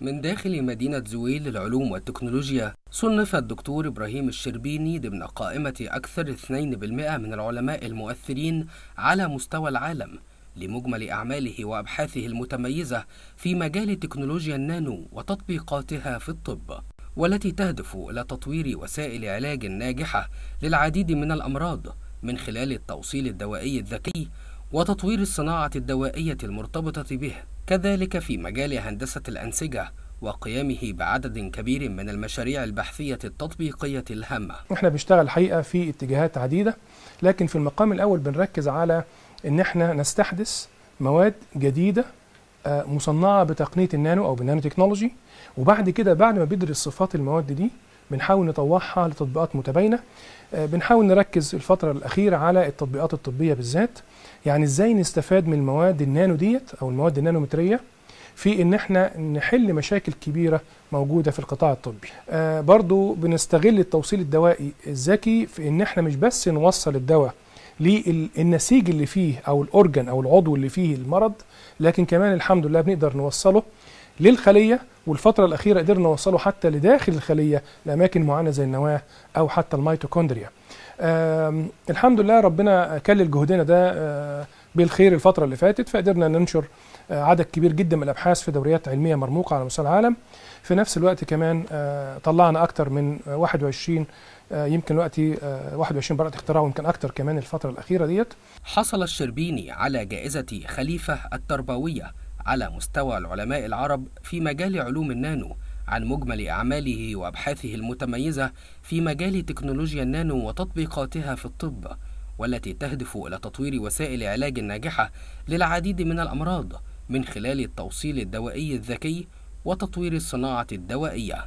من داخل مدينة زويل للعلوم والتكنولوجيا صنف الدكتور إبراهيم الشربيني ضمن قائمة أكثر 2% من العلماء المؤثرين على مستوى العالم لمجمل أعماله وأبحاثه المتميزة في مجال تكنولوجيا النانو وتطبيقاتها في الطب والتي تهدف إلى تطوير وسائل علاج ناجحة للعديد من الأمراض من خلال التوصيل الدوائي الذكي وتطوير الصناعة الدوائية المرتبطة به كذلك في مجال هندسة الأنسجة وقيامه بعدد كبير من المشاريع البحثية التطبيقية الهامة احنا بنشتغل حقيقة في اتجاهات عديدة لكن في المقام الأول بنركز على ان احنا نستحدث مواد جديدة آه، مصنعة بتقنية النانو أو بالنانو تكنولوجي وبعد كده بعد ما بيدرس صفات المواد دي بنحاول نطوعها لتطبيقات متباينه آه، بنحاول نركز الفتره الاخيره على التطبيقات الطبيه بالذات يعني ازاي نستفاد من المواد النانو ديت او المواد النانومتريه في ان احنا نحل مشاكل كبيره موجوده في القطاع الطبي آه، برضو بنستغل التوصيل الدوائي الذكي في ان احنا مش بس نوصل الدواء للنسيج اللي فيه او الاورجن او العضو اللي فيه المرض لكن كمان الحمد لله بنقدر نوصله للخليه والفتره الاخيره قدرنا نوصله حتى لداخل الخليه لاماكن معينه زي النواه او حتى الميتوكوندريا الحمد لله ربنا كلل جهدنا ده آه، بالخير الفتره اللي فاتت فقدرنا ننشر آه، عدد كبير جدا من الابحاث في دوريات علميه مرموقه على مستوى العالم في نفس الوقت كمان آه، طلعنا اكثر من 21 آه، يمكن دلوقتي 21 براءة اختراع ويمكن اكثر كمان الفترة الأخيرة ديت حصل الشربيني على جائزة خليفة التربوية على مستوى العلماء العرب في مجال علوم النانو عن مجمل أعماله وأبحاثه المتميزة في مجال تكنولوجيا النانو وتطبيقاتها في الطب والتي تهدف إلى تطوير وسائل علاج ناجحة للعديد من الأمراض من خلال التوصيل الدوائي الذكي وتطوير الصناعة الدوائية